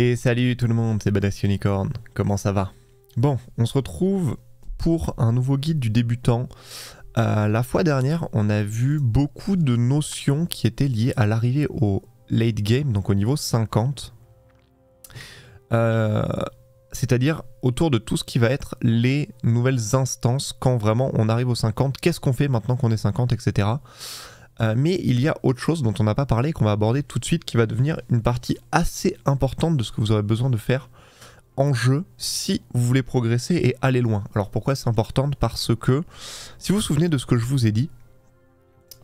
Et salut tout le monde, c'est Badass Unicorn, comment ça va Bon, on se retrouve pour un nouveau guide du débutant. Euh, la fois dernière, on a vu beaucoup de notions qui étaient liées à l'arrivée au late game, donc au niveau 50. Euh, c'est-à-dire autour de tout ce qui va être les nouvelles instances quand vraiment on arrive au 50. Qu'est-ce qu'on fait maintenant qu'on est 50, etc. Euh, mais il y a autre chose dont on n'a pas parlé, qu'on va aborder tout de suite, qui va devenir une partie assez importante de ce que vous aurez besoin de faire en jeu si vous voulez progresser et aller loin. Alors pourquoi c'est important Parce que, si vous vous souvenez de ce que je vous ai dit,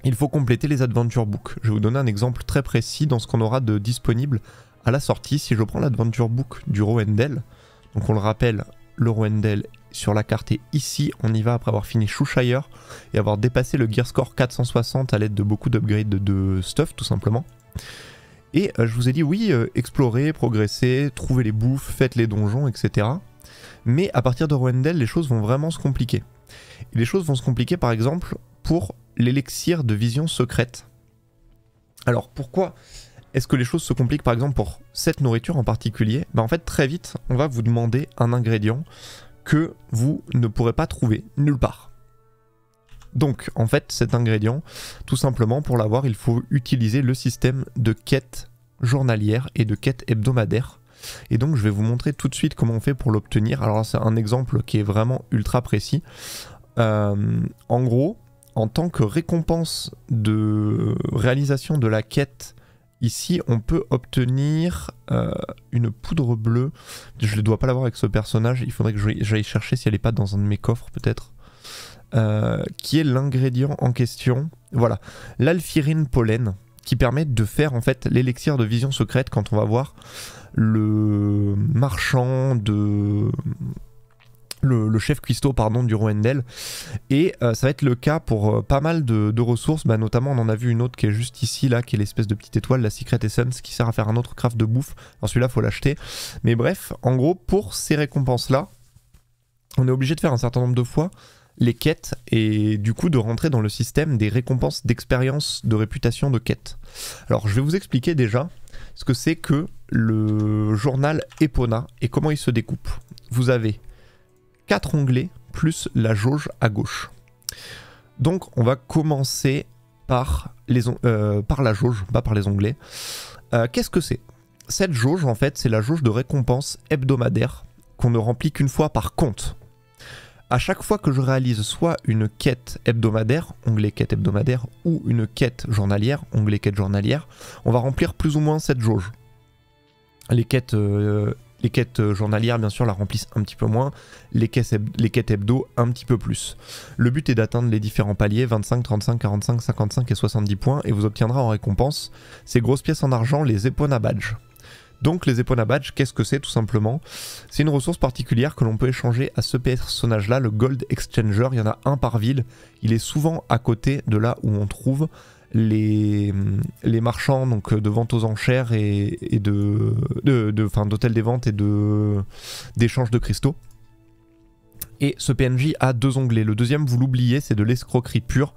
il faut compléter les Adventure Book. Je vais vous donner un exemple très précis dans ce qu'on aura de disponible à la sortie. Si je prends l'Adventure Book du Roendel, donc on le rappelle, le Roendel sur la carte est ici, on y va après avoir fini Shushire et avoir dépassé le Gear Score 460 à l'aide de beaucoup d'upgrades de stuff tout simplement. Et euh, je vous ai dit, oui, euh, explorez, progressez, trouvez les bouffes, faites les donjons, etc. Mais à partir de Roendel, les choses vont vraiment se compliquer. les choses vont se compliquer par exemple pour l'élixir de vision secrète. Alors pourquoi est-ce que les choses se compliquent par exemple pour cette nourriture en particulier ben, En fait très vite on va vous demander un ingrédient que vous ne pourrez pas trouver nulle part. Donc, en fait, cet ingrédient, tout simplement, pour l'avoir, il faut utiliser le système de quête journalière et de quête hebdomadaire. Et donc, je vais vous montrer tout de suite comment on fait pour l'obtenir. Alors, c'est un exemple qui est vraiment ultra précis. Euh, en gros, en tant que récompense de réalisation de la quête Ici, on peut obtenir euh, une poudre bleue. Je ne dois pas l'avoir avec ce personnage. Il faudrait que j'aille chercher si elle n'est pas dans un de mes coffres, peut-être. Euh, qui est l'ingrédient en question. Voilà, l'alfirine pollen, qui permet de faire en fait l'élixir de vision secrète quand on va voir le marchand de le, chef cuistot pardon du Roendel et euh, ça va être le cas pour euh, pas mal de, ressources bah, notamment on en a vu une autre qui est juste ici là qui est l'espèce de petite étoile la Secret Essence qui sert à faire un autre craft de bouffe alors celui-là faut l'acheter mais bref en gros pour ces récompenses là on est obligé de faire un certain nombre de fois les quêtes et du coup de rentrer dans le système des récompenses d'expérience, de réputation, de quêtes. Alors je vais vous expliquer déjà ce que c'est que le journal Epona et comment il se découpe. Vous avez 4 onglets plus la jauge à gauche. Donc on va commencer par, les euh, par la jauge, pas par les onglets. Euh, qu'est-ce que c'est Cette jauge en fait c'est la jauge de récompense hebdomadaire qu'on ne remplit qu'une fois par compte à chaque fois que je réalise soit une quête hebdomadaire, onglet quête hebdomadaire, ou une quête journalière, onglet quête journalière, on va remplir plus ou moins cette jauge. Les quêtes, euh, les quêtes journalières, bien sûr, la remplissent un petit peu moins, les, quêtes hebdo un petit peu plus. Le but est d'atteindre les différents paliers, 25, 35, 45, 55 et 70 points, et vous obtiendrez en récompense ces grosses pièces en argent, les épones à badge. Donc les épones à badge, qu'est-ce que c'est tout simplement C'est une ressource particulière que l'on peut échanger à ce personnage-là, le Gold Exchanger. Il y en a un par ville. Il est souvent à côté de là où on trouve les, marchands donc de vente aux enchères et, et de, des ventes et de d'échange de cristaux. Et ce PNJ a deux onglets. Le deuxième, vous l'oubliez, c'est de l'escroquerie pure.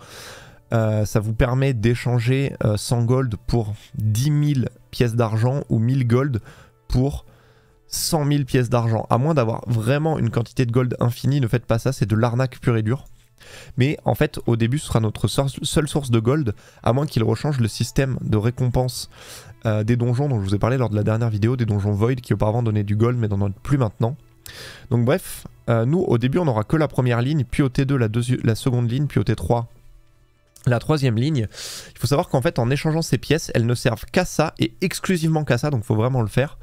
Euh, ça vous permet d'échanger 100 euh, gold pour 10 000 pièces d'argent ou 1000 gold pour 100 000 pièces d'argent. À moins d'avoir vraiment une quantité de gold infinie, ne faites pas ça, c'est de l'arnaque pure et dure. Mais en fait, au début, ce sera notre seule source de gold, à moins qu'il rechange le système de récompense euh, des donjons dont je vous ai parlé lors de la dernière vidéo, des donjons void qui auparavant donnaient du gold mais n'en ont plus maintenant. Donc bref, euh, nous au début on n'aura que la première ligne, puis au T2 la, la seconde ligne, puis au T3 la troisième ligne, il faut savoir qu'en fait en échangeant ces pièces, elles ne servent qu'à ça et exclusivement qu'à ça, donc il faut vraiment le faire.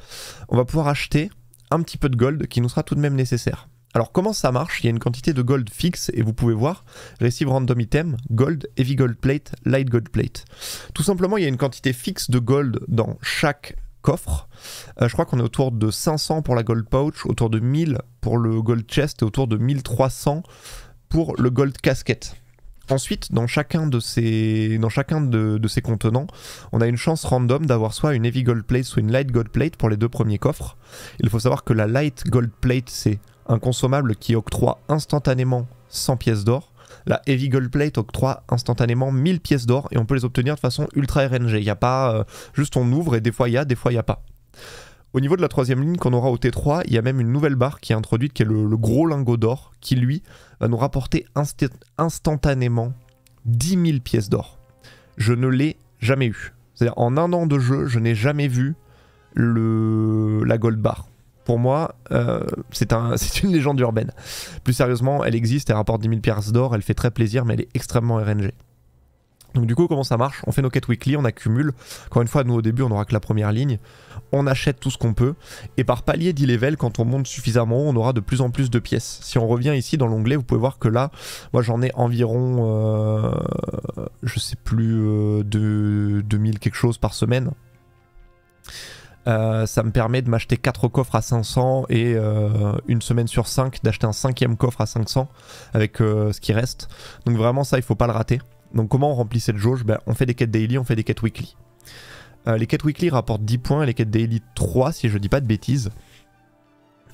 On va pouvoir acheter un petit peu de gold qui nous sera tout de même nécessaire. Alors comment ça marche Il y a une quantité de gold fixe et vous pouvez voir Receive Random Item, Gold, Heavy Gold Plate, Light Gold Plate. Tout simplement, il y a une quantité fixe de gold dans chaque coffre. Euh, je crois qu'on est autour de 500 pour la gold pouch, autour de 1000 pour le gold chest et autour de 1300 pour le gold casquette. Ensuite, dans chacun de ces, dans chacun de, ces contenants, on a une chance random d'avoir soit une heavy gold plate, soit une light gold plate pour les deux premiers coffres. Il faut savoir que la light gold plate, c'est un consommable qui octroie instantanément 100 pièces d'or. La Heavy Gold Plate octroie instantanément 1000 pièces d'or et on peut les obtenir de façon ultra RNG. Il n'y a pas euh, juste on ouvre et des fois il y a, des fois il n'y a pas. Au niveau de la troisième ligne qu'on aura au T3, il y a même une nouvelle barre qui est introduite, qui est le, gros lingot d'or, qui lui va nous rapporter instantanément 10 000 pièces d'or. Je ne l'ai jamais eu. C'est-à-dire en un an de jeu, je n'ai jamais vu le, la gold bar. Pour moi, euh, c'est une légende urbaine. Plus sérieusement, elle existe, elle rapporte 10 000 pièces d'or, elle fait très plaisir, mais elle est extrêmement RNG. Donc du coup, comment ça marche On fait nos quêtes weekly, on accumule. Encore une fois, nous au début, on n'aura que la première ligne. On achète tout ce qu'on peut. Et par palier d'e-level, quand on monte suffisamment haut, on aura de plus en plus de pièces. Si on revient ici dans l'onglet, vous pouvez voir que là, moi j'en ai environ, euh, je sais plus, euh, de, 2000 quelque chose par semaine. Euh, ça me permet de m'acheter 4 coffres à 500 et une semaine sur 5 d'acheter un cinquième coffre à 500 avec ce qui reste. Donc vraiment ça, il faut pas le rater. Donc comment on remplit cette jauge ben, On fait des quêtes daily, on fait des quêtes weekly. Euh, les quêtes weekly rapportent 10 points les quêtes daily 3 si je ne dis pas de bêtises.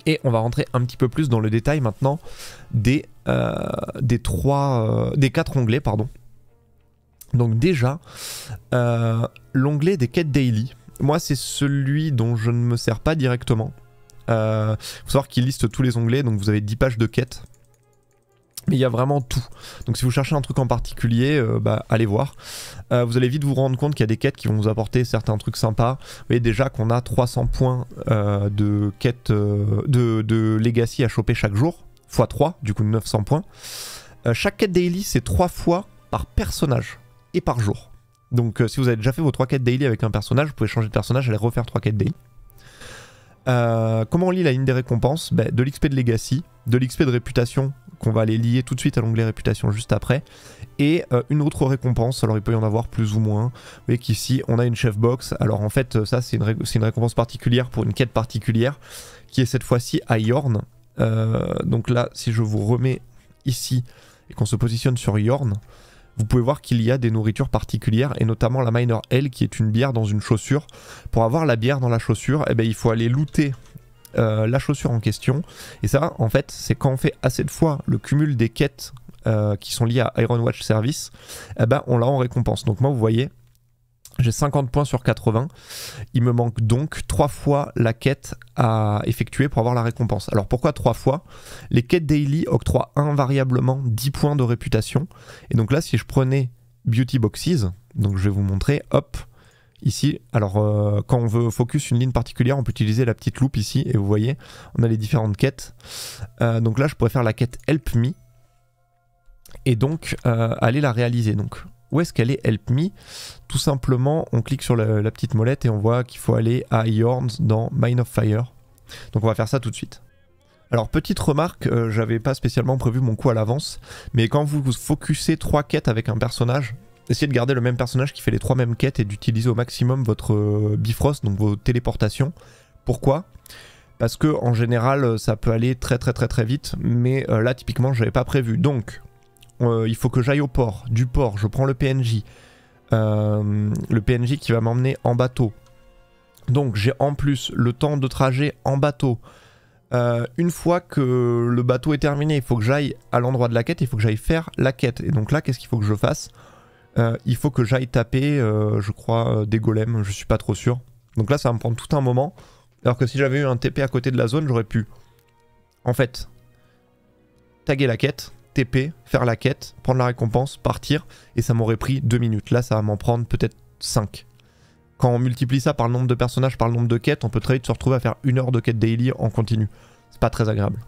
Et on va rentrer un petit peu plus dans le détail maintenant des, euh, des, 3, euh, des 4 onglets. Pardon. Donc déjà, l'onglet des quêtes daily, moi c'est celui dont je ne me sers pas directement. Il faut savoir qu'il liste tous les onglets, donc vous avez 10 pages de quêtes. Mais il y a vraiment tout. Donc si vous cherchez un truc en particulier, euh, bah, allez voir. Euh, vous allez vite vous rendre compte qu'il y a des quêtes qui vont vous apporter certains trucs sympas. Vous voyez déjà qu'on a 300 points euh, de quête de, legacy à choper chaque jour, x 3, du coup 900 points. chaque quête daily, c'est 3 fois par personnage et par jour. Donc si vous avez déjà fait vos 3 quêtes daily avec un personnage, vous pouvez changer de personnage, aller refaire 3 quêtes daily. comment on lit la ligne des récompenses ben, De l'XP de Legacy, de l'XP de réputation qu'on va aller lier tout de suite à l'onglet réputation juste après. Et euh, une autre récompense, alors il peut y en avoir plus ou moins. Vous voyez qu'ici on a une chef box, alors en fait ça c'est une, récompense particulière pour une quête particulière qui est cette fois-ci à Yorn. Euh, donc là si je vous remets ici et qu'on se positionne sur Yorn, vous pouvez voir qu'il y a des nourritures particulières et notamment la Minor L qui est une bière dans une chaussure. Pour avoir la bière dans la chaussure, eh ben, il faut aller looter euh, la chaussure en question. Et ça, en fait, c'est quand on fait assez de fois le cumul des quêtes euh, qui sont liées à Iron Watch Service, eh ben, on l'a en récompense. Donc moi, vous voyez, j'ai 50 points sur 80. Il me manque donc trois fois la quête à effectuer pour avoir la récompense. Alors pourquoi trois fois Les quêtes daily octroient invariablement 10 points de réputation. Et donc là, si je prenais Beauty Boxes, donc je vais vous montrer, hop, ici. Alors euh, quand on veut focus une ligne particulière, on peut utiliser la petite loupe ici et vous voyez, on a les différentes quêtes. Euh, donc là, je pourrais faire la quête Help Me et donc euh, aller la réaliser. Donc où est-ce qu'elle est Help Me Tout simplement, on clique sur la, petite molette et on voit qu'il faut aller à Yorns dans Mine of Fire. Donc on va faire ça tout de suite. Alors petite remarque, j'avais pas spécialement prévu mon coup à l'avance, mais quand vous, vous focussez trois quêtes avec un personnage, essayez de garder le même personnage qui fait les trois mêmes quêtes et d'utiliser au maximum votre euh, Bifrost, donc vos téléportations. Pourquoi Parce que en général, euh, ça peut aller très très très très vite, mais euh, là typiquement, je n'avais pas prévu. Donc, il faut que j'aille au port. Du port, je prends le PNJ. le PNJ qui va m'emmener en bateau. Donc j'ai en plus le temps de trajet en bateau. une fois que le bateau est terminé, il faut que j'aille à l'endroit de la quête, il faut que j'aille faire la quête. Et donc là, qu'est-ce qu'il faut que je fasse euh, il faut que j'aille taper, euh, je crois, euh, des golems, je suis pas trop sûr. Donc là, ça va me prendre tout un moment. Alors que si j'avais eu un TP à côté de la zone, j'aurais pu, en fait, taguer la quête, TP, faire la quête, prendre la récompense, partir, et ça m'aurait pris 2 minutes. Là, ça va m'en prendre peut-être 5. Quand on multiplie ça par le nombre de personnages, par le nombre de quêtes, on peut très vite se retrouver à faire une heure de quête daily en continu. C'est pas très agréable.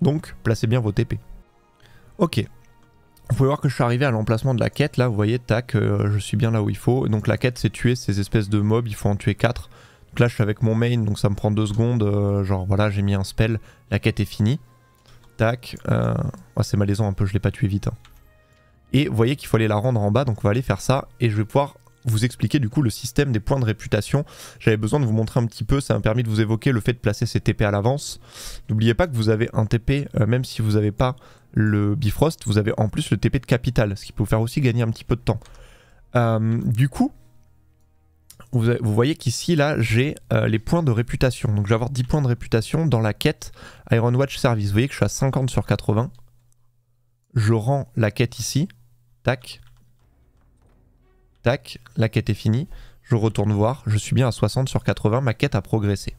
Donc, placez bien vos TP. Ok, vous pouvez voir que je suis arrivé à l'emplacement de la quête, là vous voyez, tac, euh, je suis bien là où il faut. Donc la quête c'est tuer ces espèces de mobs, il faut en tuer 4. Donc là je suis avec mon main, donc ça me prend 2 secondes, euh, genre voilà j'ai mis un spell, la quête est finie. Tac, euh, c'est malaisant un peu, je l'ai pas tué vite. Hein. Et vous voyez qu'il faut aller la rendre en bas, donc on va aller faire ça, et je vais pouvoir vous expliquer du coup le système des points de réputation. J'avais besoin de vous montrer un petit peu, ça m'a permis de vous évoquer le fait de placer ces TP à l'avance. N'oubliez pas que vous avez un TP, même si vous n'avez pas le Bifrost, vous avez en plus le TP de capital, ce qui peut vous faire aussi gagner un petit peu de temps. Euh, du coup, vous, voyez qu'ici, là, j'ai euh, les points de réputation. Donc je vais avoir 10 points de réputation dans la quête Iron Watch Service. Vous voyez que je suis à 50 sur 80. Je rends la quête ici. Tac. Tac. La quête est finie. Je retourne voir. Je suis bien à 60 sur 80. Ma quête a progressé.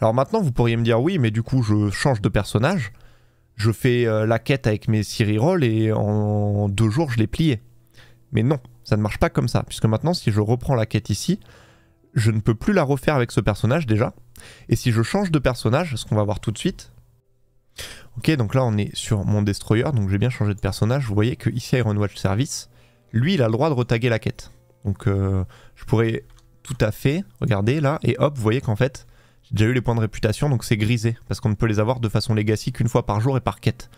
Alors maintenant, vous pourriez me dire, oui, mais du coup, je change de personnage je fais euh, la quête avec mes Siri Roll et en deux jours, je l'ai plié. Mais non, ça ne marche pas comme ça, puisque maintenant, si je reprends la quête ici, je ne peux plus la refaire avec ce personnage déjà. Et si je change de personnage, ce qu'on va voir tout de suite. Ok, donc là, on est sur mon Destroyer, donc j'ai bien changé de personnage. Vous voyez que ici, Iron Watch Service, lui, il a le droit de retaguer la quête. Donc, euh, je pourrais tout à fait, regarder là, et hop, vous voyez qu'en fait, j'ai déjà eu les points de réputation, donc c'est grisé, parce qu'on ne peut les avoir de façon legacy qu'une fois par jour et par quête.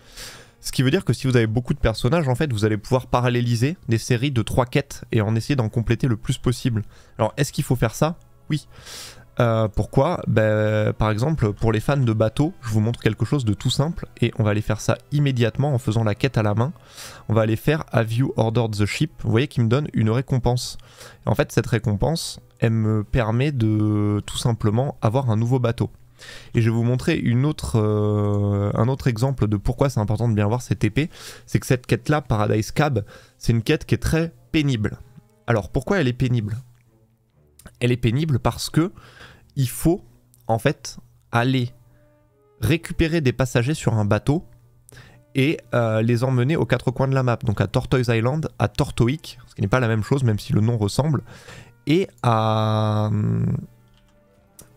Ce qui veut dire que si vous avez beaucoup de personnages, en fait, vous allez pouvoir paralléliser des séries de trois quêtes et en essayer d'en compléter le plus possible. Alors, est-ce qu'il faut faire ça Oui. Euh, pourquoi ben, Par exemple, pour les fans de bateaux, je vous montre quelque chose de tout simple et on va aller faire ça immédiatement en faisant la quête à la main. On va aller faire a view ordered the ship Vous voyez qu'il me donne une récompense. en fait, cette récompense, elle me permet de tout simplement avoir un nouveau bateau. Et je vais vous montrer une autre, euh, un autre exemple de pourquoi c'est important de bien voir cette épée. C'est que cette quête-là, Paradise Cab, c'est une quête qui est très pénible. Alors pourquoi elle est pénible Elle est pénible parce que il faut en fait aller récupérer des passagers sur un bateau et euh, les emmener aux quatre coins de la map, donc à Tortoise Island, à Tortoic, ce qui n'est pas la même chose même si le nom ressemble, et à.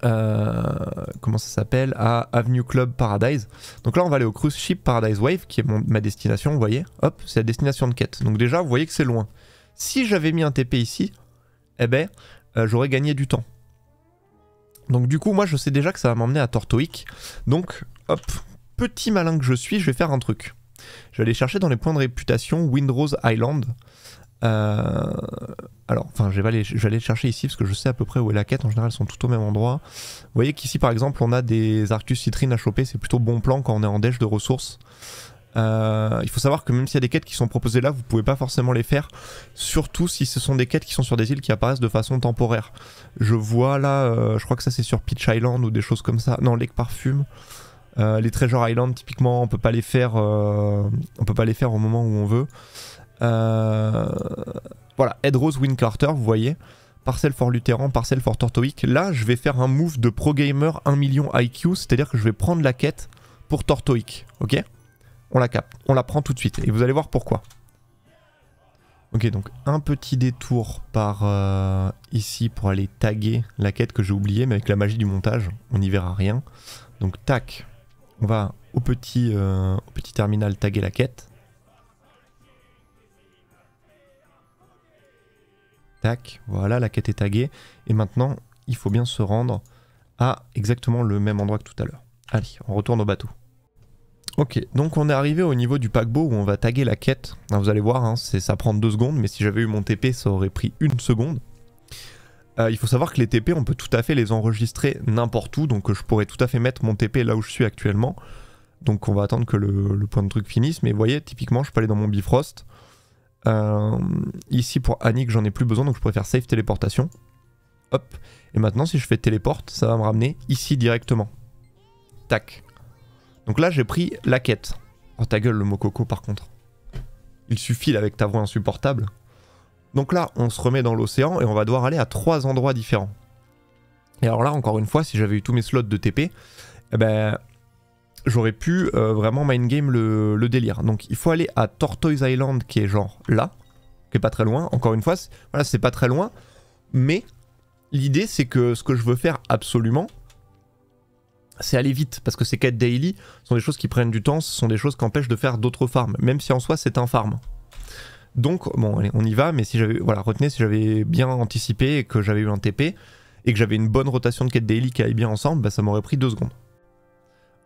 Euh, comment ça s'appelle à Avenue Club Paradise. Donc là, on va aller au Cruise Ship Paradise Wave, qui est ma destination, vous voyez. Hop, c'est la destination de quête. Donc déjà, vous voyez que c'est loin. Si j'avais mis un TP ici, eh ben, euh, j'aurais gagné du temps. Donc du coup, moi, je sais déjà que ça va m'emmener à Tortoic. Donc, hop, petit malin que je suis, je vais faire un truc. Je vais aller chercher dans les points de réputation Windrose Island. Euh, alors, enfin, je vais, aller, chercher ici parce que je sais à peu près où est la quête. En général, elles sont tout au même endroit. Vous voyez qu'ici, par exemple, on a des Arcus Citrine à choper. C'est plutôt bon plan quand on est en déche de ressources. Euh, il faut savoir que même s'il y a des quêtes qui sont proposées là, vous pouvez pas forcément les faire, surtout si ce sont des quêtes qui sont sur des îles qui apparaissent de façon temporaire. Je vois là, euh, je crois que ça c'est sur Peach Island ou des choses comme ça. Non, Lake Parfume. les Treasure Island, typiquement, on peut pas les faire, on peut pas les faire au moment où on veut. Euh, voilà, Headrose, Win Carter, vous voyez. Parcelle for Lutheran, Parcelle for tortoïque. Là, je vais faire un move de pro gamer 1 million IQ, c'est-à-dire que je vais prendre la quête pour tortoïque. ok On la capte, on la prend tout de suite, et vous allez voir pourquoi. Ok, donc un petit détour par euh, ici pour aller taguer la quête que j'ai oubliée, mais avec la magie du montage, on n'y verra rien. Donc tac, on va au petit, euh, au petit terminal taguer la quête. Tac, voilà, la quête est taguée. Et maintenant, il faut bien se rendre à exactement le même endroit que tout à l'heure. Allez, on retourne au bateau. Ok, donc on est arrivé au niveau du paquebot où on va taguer la quête. vous allez voir, hein, ça prend deux secondes, mais si j'avais eu mon TP, ça aurait pris une seconde. Euh, il faut savoir que les TP, on peut tout à fait les enregistrer n'importe où, donc euh, je pourrais tout à fait mettre mon TP là où je suis actuellement. Donc on va attendre que le, le point de truc finisse, mais vous voyez, typiquement, je peux aller dans mon Bifrost, euh, ici pour Annick j'en ai plus besoin donc je préfère save téléportation. Hop. Et maintenant si je fais téléporte ça va me ramener ici directement. Tac. Donc là j'ai pris la quête. Oh ta gueule le mot coco par contre. Il suffit avec ta voix insupportable. Donc là on se remet dans l'océan et on va devoir aller à trois endroits différents. Et alors là encore une fois si j'avais eu tous mes slots de TP, eh ben j'aurais pu euh, vraiment mind game le, délire. Donc il faut aller à Tortoise Island qui est genre là, qui est pas très loin. Encore une fois, voilà, c'est pas très loin. Mais l'idée c'est que ce que je veux faire absolument, c'est aller vite parce que ces quêtes daily sont des choses qui prennent du temps, ce sont des choses qui empêchent de faire d'autres farms, même si en soi c'est un farm. Donc bon, on y va. Mais si j'avais, voilà, retenez si j'avais bien anticipé et que j'avais eu un TP et que j'avais une bonne rotation de quêtes daily qui allait bien ensemble, bah, ça m'aurait pris deux secondes.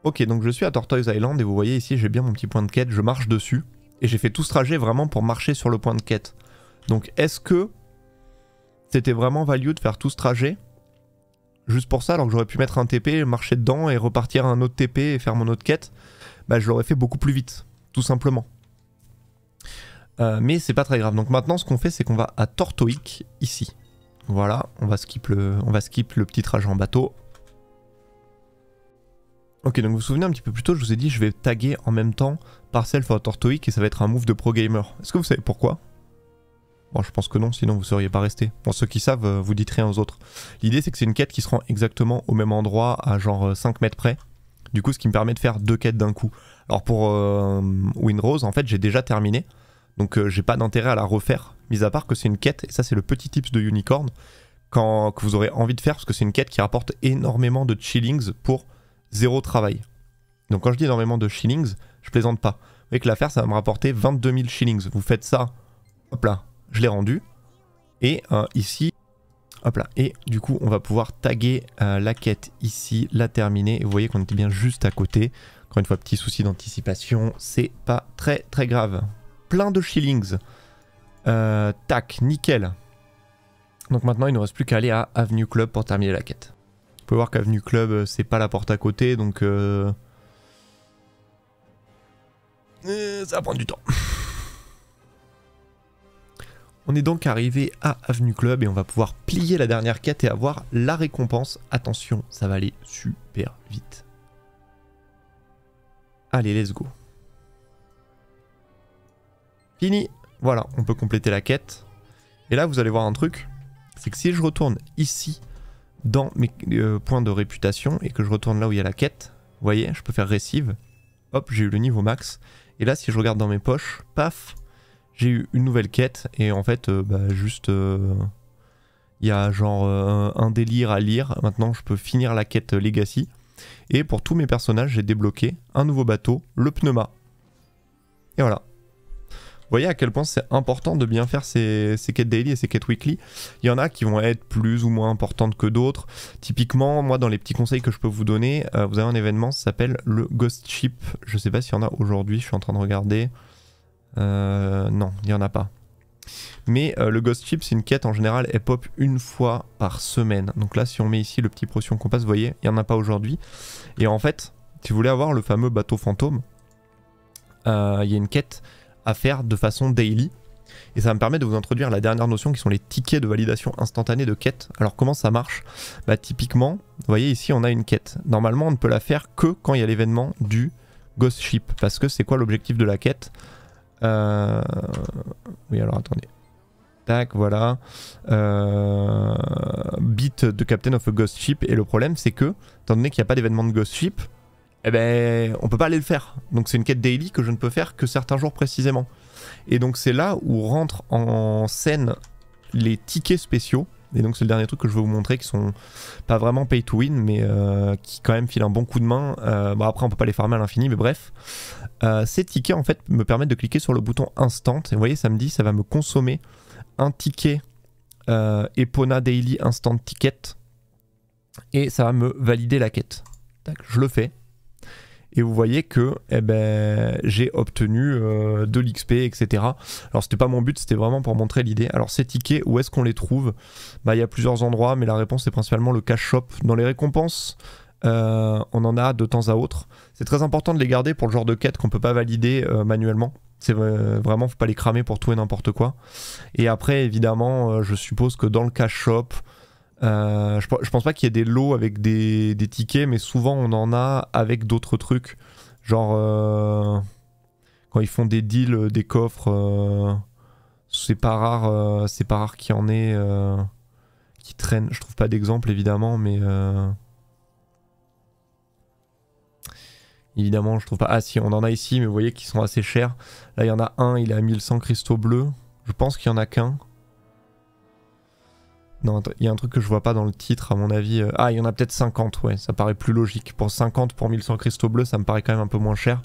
Ok, donc je suis à Tortoise Island et vous voyez ici, j'ai bien mon petit point de quête, je marche dessus. Et j'ai fait tout ce trajet vraiment pour marcher sur le point de quête. Donc est-ce que c'était vraiment value de faire tout ce trajet juste pour ça alors que j'aurais pu mettre un TP, marcher dedans et repartir à un autre TP et faire mon autre quête Bah je l'aurais fait beaucoup plus vite, tout simplement. Euh, mais c'est pas très grave. Donc maintenant ce qu'on fait c'est qu'on va à Tortoïque ici. Voilà, on va on va skip le petit trajet en bateau. Ok, donc vous vous souvenez un petit peu plus tôt, je vous ai dit je vais taguer en même temps Parcel for tortoïque et ça va être un move de pro gamer. Est-ce que vous savez pourquoi Bon, je pense que non, sinon vous seriez pas resté. pour ceux qui savent, euh, vous dites rien aux autres. L'idée, c'est que c'est une quête qui se rend exactement au même endroit, à genre 5 euh, mètres près. Du coup, ce qui me permet de faire deux quêtes d'un coup. Alors pour Winrose, euh, Windrose, en fait, j'ai déjà terminé. Donc j'ai pas d'intérêt à la refaire, mis à part que c'est une quête, et ça c'est le petit tips de Unicorn, quand, que vous aurez envie de faire, parce que c'est une quête qui rapporte énormément de chillings pour zéro travail. Donc quand je dis énormément de shillings, je plaisante pas. Vous voyez que l'affaire, ça va me rapporter 22 000 shillings. Vous faites ça, hop là, je l'ai rendu. Et euh, ici, hop là, et du coup, on va pouvoir taguer euh, la quête ici, la terminer. Et vous voyez qu'on était bien juste à côté. Encore une fois, petit souci d'anticipation, c'est pas très très grave. Plein de shillings. Euh, tac, nickel. Donc maintenant, il ne nous reste plus qu'à aller à Avenue Club pour terminer la quête peut voir qu'Avenue Club, euh, c'est pas la porte à côté, donc... Euh, euh, ça va prendre du temps. On est donc arrivé à Avenue Club et on va pouvoir plier la dernière quête et avoir la récompense. Attention, ça va aller super vite. Allez, let's go. Fini. Voilà, on peut compléter la quête. Et là, vous allez voir un truc. C'est que si je retourne ici dans mes euh, points de réputation et que je retourne là où il y a la quête, vous voyez, je peux faire récive. Hop, j'ai eu le niveau max. Et là, si je regarde dans mes poches, paf, j'ai eu une nouvelle quête. Et en fait, euh, bah, juste, euh, il y a genre un délire à lire. Maintenant, je peux finir la quête Legacy. Et pour tous mes personnages, j'ai débloqué un nouveau bateau, le pneuma. Et voilà. Vous voyez à quel point c'est important de bien faire ces, quêtes daily et ces quêtes weekly. Il y en a qui vont être plus ou moins importantes que d'autres. Typiquement, moi, dans les petits conseils que je peux vous donner, euh, vous avez un événement, qui s'appelle le Ghost Ship. Je ne sais pas s'il y en a aujourd'hui, je suis en train de regarder. Euh, non, il n'y en a pas. Mais euh, le Ghost Ship, c'est une quête en général, elle pop une fois par semaine. Donc là, si on met ici le petit potion qu'on passe, vous voyez, il n'y en a pas aujourd'hui. Et en fait, si vous voulez avoir le fameux bateau fantôme, il y a une quête à faire de façon daily. Et ça me permet de vous introduire la dernière notion qui sont les tickets de validation instantanée de quête. Alors comment ça marche Bah typiquement, voyez ici on a une quête. Normalement on ne peut la faire que quand il y a l'événement du Ghost Ship. Parce que c'est quoi l'objectif de la quête euh, Oui alors attendez. Tac, voilà. Euh... Beat de Captain of a Ghost Ship. Et le problème c'est que, étant donné qu'il n'y a pas d'événement de Ghost Ship, eh ben, on peut pas aller le faire. Donc c'est une quête daily que je ne peux faire que certains jours précisément. Et donc c'est là où rentrent en scène les tickets spéciaux. Et donc c'est le dernier truc que je vais vous montrer qui sont pas vraiment pay to win, mais euh, qui quand même filent un bon coup de main. Euh, bon après on peut pas les farmer à l'infini, mais bref. Euh, ces tickets en fait me permettent de cliquer sur le bouton instant. Et vous voyez ça me dit ça va me consommer un ticket Epona Daily Instant Ticket. Et ça va me valider la quête. je le fais et vous voyez que eh ben, j'ai obtenu euh, de l'XP, etc. Alors c'était pas mon but, c'était vraiment pour montrer l'idée. Alors ces tickets, où est-ce qu'on les trouve bah, il y a plusieurs endroits, mais la réponse est principalement le cash shop. Dans les récompenses, euh, on en a de temps à autre. C'est très important de les garder pour le genre de quête qu'on peut pas valider manuellement. Euh, manuellement. C'est vraiment, faut pas les cramer pour tout et n'importe quoi. Et après, évidemment, je suppose que dans le cash shop, euh, je, pense pas qu'il y ait des lots avec des, tickets, mais souvent on en a avec d'autres trucs. Genre, euh, quand ils font des deals, euh, des coffres, c'est pas rare, c'est pas rare qu'il y en ait qui traînent. Je trouve pas d'exemple évidemment, mais. Évidemment, je trouve pas. Ah, si, on en a ici, mais vous voyez qu'ils sont assez chers. Là, il y en a un, il est à 1100 cristaux bleus. Je pense qu'il y en a qu'un il y a un truc que je vois pas dans le titre, à mon avis. Euh, ah, il y en a peut-être 50, ouais, ça paraît plus logique. Pour 50, pour 1100 cristaux bleus, ça me paraît quand même un peu moins cher.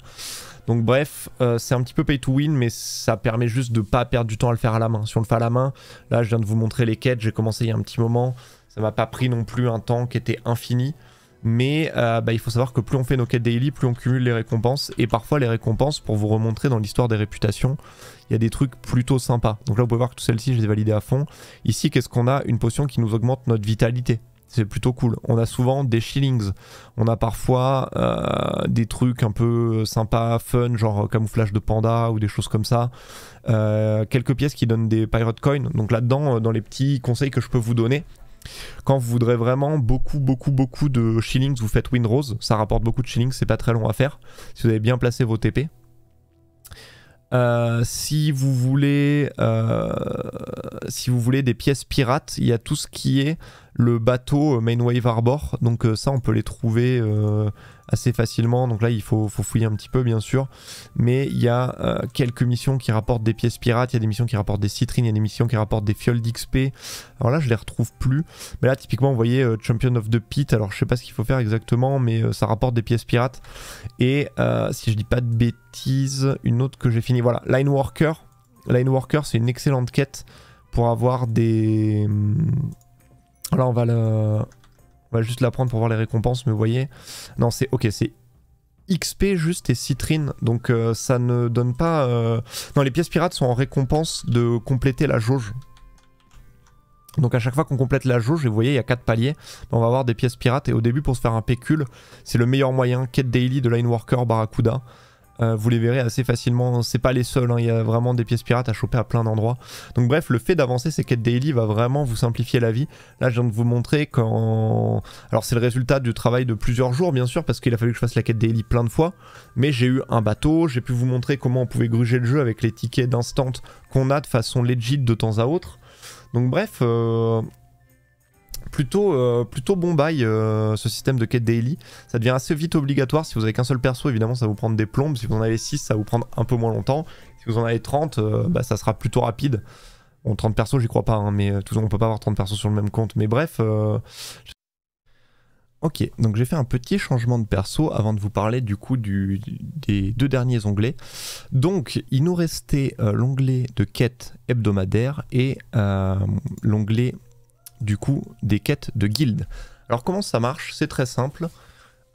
Donc bref, euh, c'est un petit peu pay to win, mais ça permet juste de pas perdre du temps à le faire à la main. Si on le fait à la main, là je viens de vous montrer les quêtes, j'ai commencé il y a un petit moment, ça m'a pas pris non plus un temps qui était infini mais euh, bah, il faut savoir que plus on fait nos quêtes daily, plus on cumule les récompenses, et parfois les récompenses, pour vous remontrer dans l'histoire des réputations, il y a des trucs plutôt sympas. Donc là, vous pouvez voir que toutes celles-ci, je les ai à fond. Ici, qu'est-ce qu'on a Une potion qui nous augmente notre vitalité. C'est plutôt cool. On a souvent des shillings. On a parfois euh, des trucs un peu sympas, fun, genre camouflage de panda ou des choses comme ça. Euh, quelques pièces qui donnent des pirate coins. Donc là-dedans, dans les petits conseils que je peux vous donner, quand vous voudrez vraiment beaucoup, beaucoup, beaucoup de shillings, vous faites Windrose. Ça rapporte beaucoup de shillings, c'est pas très long à faire si vous avez bien placé vos TP. Euh, si vous voulez, euh, si vous voulez des pièces pirates, il y a tout ce qui est le bateau euh, Mainwave Arbor. Donc ça, on peut les trouver assez facilement. Donc là, il faut, fouiller un petit peu, bien sûr. Mais il y a euh, quelques missions qui rapportent des pièces pirates, il y a des missions qui rapportent des citrines, il y a des missions qui rapportent des fioles d'XP. Alors là, je les retrouve plus. Mais là, typiquement, vous voyez euh, Champion of the Pit. Alors je sais pas ce qu'il faut faire exactement, mais euh, ça rapporte des pièces pirates. Et si je dis pas de bêtises, une autre que j'ai fini. Voilà, Line Worker. Line Worker, c'est une excellente quête pour avoir des. Hum, là, on va le. On va juste la prendre pour voir les récompenses, mais vous voyez. Non, c'est ok, c'est XP juste et citrine. Donc euh, ça ne donne pas... Euh, non, les pièces pirates sont en récompense de compléter la jauge. Donc à chaque fois qu'on complète la jauge, et vous voyez, il y a 4 paliers, on va avoir des pièces pirates. Et au début, pour se faire un pécule, c'est le meilleur moyen. Quête daily de Line Worker Barracuda. Euh, vous les verrez assez facilement, c'est pas les seuls, hein. il y a vraiment des pièces pirates à choper à plein d'endroits. Donc bref, le fait d'avancer ces quêtes daily va vraiment vous simplifier la vie. Là je viens de vous montrer quand... Alors c'est le résultat du travail de plusieurs jours bien sûr, parce qu'il a fallu que je fasse la quête daily plein de fois, mais j'ai eu un bateau, j'ai pu vous montrer comment on pouvait gruger le jeu avec les tickets d'instant qu'on a de façon legit de temps à autre. Donc bref... Euh, plutôt, euh, plutôt bon bail euh, ce système de quête daily. Ça devient assez vite obligatoire. Si vous avez qu'un seul perso, évidemment, ça va vous prendre des plombes. Si vous en avez 6, ça va vous prendre un peu moins longtemps. Si vous en avez 30, euh, bah, ça sera plutôt rapide. Bon, 30 persos, j'y crois pas, hein, mais tout on peut pas avoir 30 persos sur le même compte. Mais bref. Ok, donc j'ai fait un petit changement de perso avant de vous parler du coup du, des deux derniers onglets. Donc il nous restait l'onglet de quête hebdomadaire et l'onglet du coup des quêtes de guildes. Alors comment ça marche C'est très simple.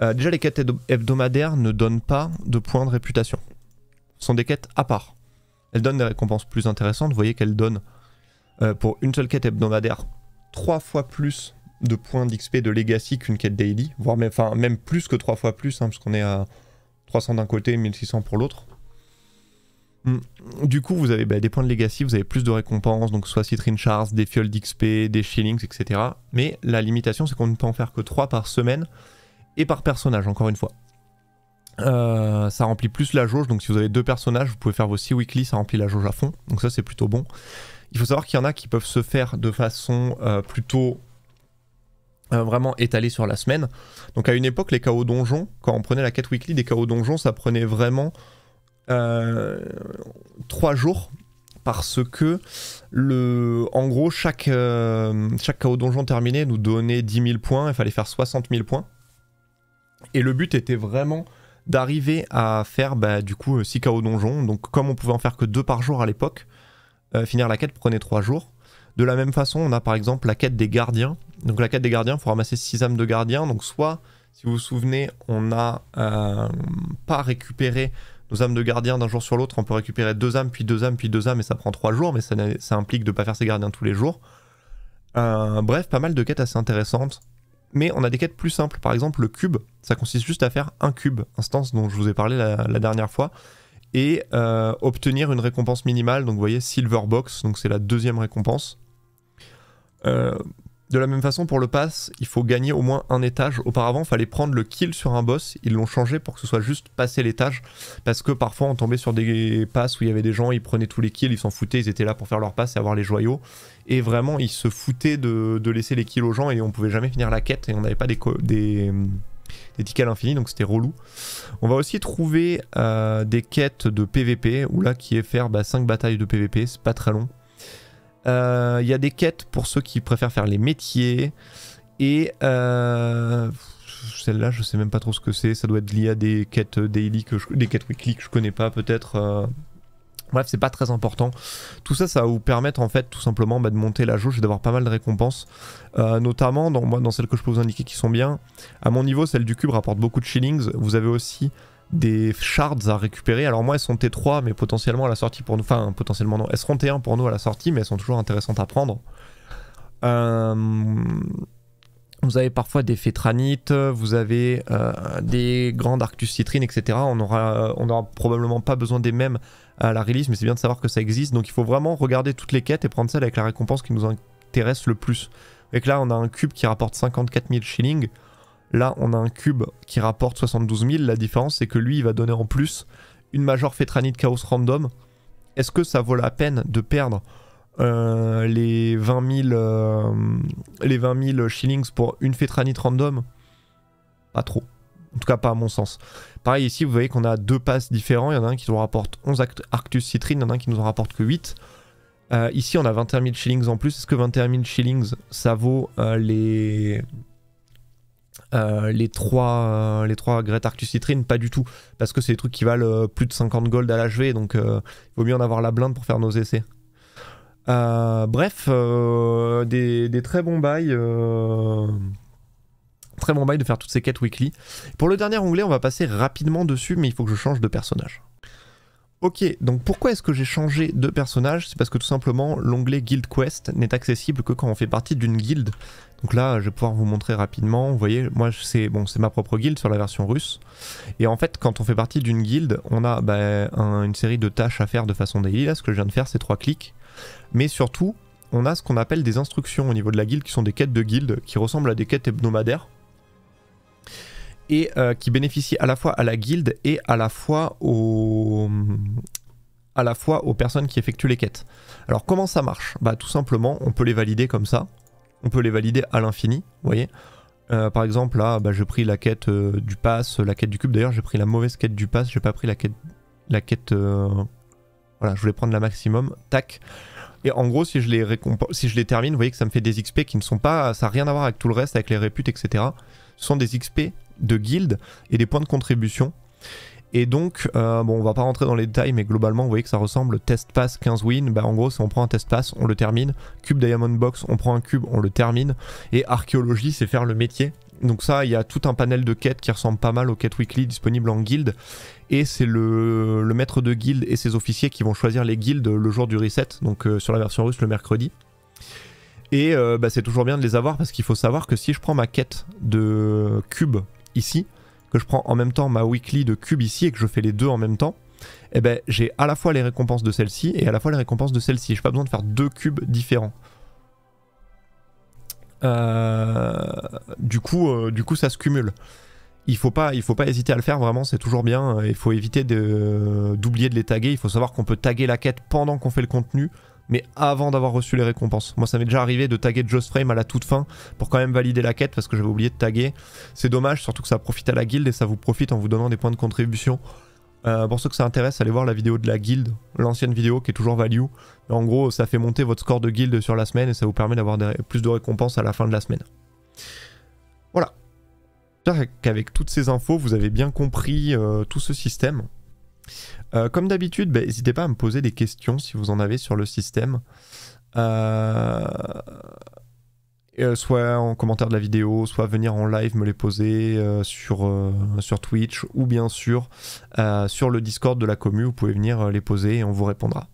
Euh, déjà les quêtes hebdomadaires ne donnent pas de points de réputation. Ce sont des quêtes à part. Elles donnent des récompenses plus intéressantes. Vous voyez qu'elles donnent euh, pour une seule quête hebdomadaire trois fois plus de points d'XP de legacy qu'une quête daily, voire même, enfin, même plus que trois fois plus, puisqu'on hein, parce qu'on est à 300 d'un côté et 1600 pour l'autre. Mm. Du coup, vous avez bah, des points de legacy, vous avez plus de récompenses, donc soit Citrine Shards, des fioles d'XP, des shillings, etc. Mais la limitation, c'est qu'on ne peut en faire que 3 par semaine et par personnage, encore une fois. Euh, ça remplit plus la jauge, donc si vous avez deux personnages, vous pouvez faire vos 6 weekly, ça remplit la jauge à fond, donc ça c'est plutôt bon. Il faut savoir qu'il y en a qui peuvent se faire de façon euh, plutôt euh, vraiment étalée sur la semaine. Donc à une époque, les chaos donjons, quand on prenait la 4 weekly des chaos donjons, ça prenait vraiment 3 euh, jours parce que le, en gros chaque euh, chaque chaos donjon terminé nous donnait 10 000 points, il fallait faire 60 000 points. Et le but était vraiment d'arriver à faire bah, du coup 6 euh, chaos donjons. Donc comme on pouvait en faire que 2 par jour à l'époque, finir la quête prenait 3 jours. De la même façon, on a par exemple la quête des gardiens. Donc la quête des gardiens, il faut ramasser 6 âmes de gardiens. Donc soit, si vous vous souvenez, on n'a pas récupéré nos âmes de gardien, d'un jour sur l'autre, on peut récupérer deux âmes, puis deux âmes, puis deux âmes, et ça prend trois jours, mais ça, implique de pas faire ses gardiens tous les jours. Euh, bref, pas mal de quêtes assez intéressantes. Mais on a des quêtes plus simples. Par exemple, le cube, ça consiste juste à faire un cube, instance dont je vous ai parlé la, dernière fois, et euh, obtenir une récompense minimale. Donc vous voyez, Silver Box, donc c'est la deuxième récompense. Euh, de la même façon, pour le pass, il faut gagner au moins un étage. Auparavant, il fallait prendre le kill sur un boss. Ils l'ont changé pour que ce soit juste passer l'étage. Parce que parfois, on tombait sur des passes où il y avait des gens, ils prenaient tous les kills, ils s'en foutaient, ils étaient là pour faire leur pass et avoir les joyaux. Et vraiment, ils se foutaient de, laisser les kills aux gens et on pouvait jamais finir la quête et on n'avait pas des, des, des tickets à donc c'était relou. On va aussi trouver euh, des quêtes de PVP, où là qui est faire 5 bah, batailles de PVP, c'est pas très long. Il euh, y a des quêtes pour ceux qui préfèrent faire les métiers. Et euh, celle-là, je sais même pas trop ce que c'est. Ça doit être lié à des quêtes daily, que je, des quêtes weekly que je connais pas peut-être. Euh. Bref, c'est pas très important. Tout ça, ça va vous permettre en fait tout simplement bah, de monter la jauge et d'avoir pas mal de récompenses. notamment dans, moi, dans celles que je peux vous indiquer qui sont bien. À mon niveau, celle du cube rapporte beaucoup de shillings. Vous avez aussi des shards à récupérer. Alors moi, elles sont T3, mais potentiellement à la sortie pour nous... Enfin, potentiellement non. Elles seront T1 pour nous à la sortie, mais elles sont toujours intéressantes à prendre. Euh, vous avez parfois des fétranites, vous avez euh, des grandes arctus citrines, etc. On n'aura on aura probablement pas besoin des mêmes à la release, mais c'est bien de savoir que ça existe. Donc il faut vraiment regarder toutes les quêtes et prendre celle avec la récompense qui nous intéresse le plus. Et que là, on a un cube qui rapporte 54 000 shillings. Là, on a un cube qui rapporte 72 000. La différence, c'est que lui, il va donner en plus une Major de Chaos Random. Est-ce que ça vaut la peine de perdre euh, les, 20 000, euh, les shillings pour une Fetranite Random Pas trop. En tout cas, pas à mon sens. Pareil, ici, vous voyez qu'on a deux passes différents. Il y en a un qui nous rapporte 11 Arctus Citrine, il y en a un qui nous en rapporte que 8. Euh, ici, on a 21 000 shillings en plus. Est-ce que 21 000 shillings, ça vaut les euh, les trois, euh, les trois Great Arctus Citrine, pas du tout, parce que c'est des trucs qui valent euh, plus de 50 gold à l'HV, donc il vaut mieux en avoir la blinde pour faire nos essais. bref, des, très bons bails. Très bons bail de faire toutes ces quêtes weekly. Pour le dernier onglet, on va passer rapidement dessus, mais il faut que je change de personnage. Ok, donc pourquoi est-ce que j'ai changé de personnage C'est parce que tout simplement l'onglet Guild Quest n'est accessible que quand on fait partie d'une guilde. Donc là, je vais pouvoir vous montrer rapidement. Vous voyez, moi, c'est bon, c'est ma propre guilde sur la version russe. Et en fait, quand on fait partie d'une guilde, on a bah, une série de tâches à faire de façon daily. Là, ce que je viens de faire, c'est trois clics. Mais surtout, on a ce qu'on appelle des instructions au niveau de la guilde qui sont des quêtes de guilde qui ressemblent à des quêtes hebdomadaires et euh, qui bénéficie à la fois à la guilde et à la fois aux, à la fois aux personnes qui effectuent les quêtes. Alors comment ça marche Bah tout simplement, on peut les valider comme ça. On peut les valider à l'infini, vous voyez. Euh, par exemple, là, bah, j'ai pris la quête euh, du pass, la quête du cube. D'ailleurs, j'ai pris la mauvaise quête du pass, j'ai pas pris la quête. La quête. Voilà, je voulais prendre la maximum. Tac. Et en gros, si je les, si je les termine, vous voyez que ça me fait des XP qui ne sont pas. Ça n'a rien à voir avec tout le reste, avec les réputes, etc. Ce sont des XP de guildes et des points de contribution. Et donc, euh, bon, on va pas rentrer dans les détails, mais globalement, vous voyez que ça ressemble test pass 15 win. Bah, en gros, on prend un test pass, on le termine. Cube Diamond Box, on prend un cube, on le termine. Et archéologie, c'est faire le métier. Donc ça, il y a tout un panel de quêtes qui ressemble pas mal aux quêtes weekly disponibles en guild. Et c'est le, maître de guild et ses officiers qui vont choisir les guildes le jour du reset, donc euh, sur la version russe le mercredi. Et euh, bah, c'est toujours bien de les avoir parce qu'il faut savoir que si je prends ma quête de cube ici, que je prends en même temps ma weekly de cube ici et que je fais les deux en même temps, eh ben, j'ai à la fois les récompenses de celle-ci et à la fois les récompenses de celle-ci. J'ai pas besoin de faire deux cubes différents. Euh, du, coup, euh, du coup, ça se cumule. Il faut pas, faut pas hésiter à le faire. Vraiment, c'est toujours bien. Il faut éviter d'oublier de, les taguer. Il faut savoir qu'on peut taguer la quête pendant qu'on fait le contenu mais avant d'avoir reçu les récompenses. Moi, ça m'est déjà arrivé de taguer Just Frame à la toute fin pour quand même valider la quête parce que j'avais oublié de taguer. C'est dommage, surtout que ça profite à la guilde et ça vous profite en vous donnant des points de contribution. Euh, pour ceux que ça intéresse, allez voir la vidéo de la guilde, l'ancienne vidéo qui est toujours value. en gros, ça fait monter votre score de guilde sur la semaine et ça vous permet d'avoir plus de récompenses à la fin de la semaine. Voilà. J'espère qu'avec toutes ces infos, vous avez bien compris euh, tout ce système. Euh, comme d'habitude, ben, n'hésitez pas à me poser des questions si vous en avez sur le système. Euh, euh, soit en commentaire de la vidéo, soit venir en live me les poser sur, sur Twitch ou bien sûr sur le Discord de la commu, vous pouvez venir les poser et on vous répondra.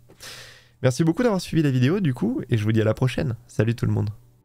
Merci beaucoup d'avoir suivi la vidéo du coup et je vous dis à la prochaine. Salut tout le monde.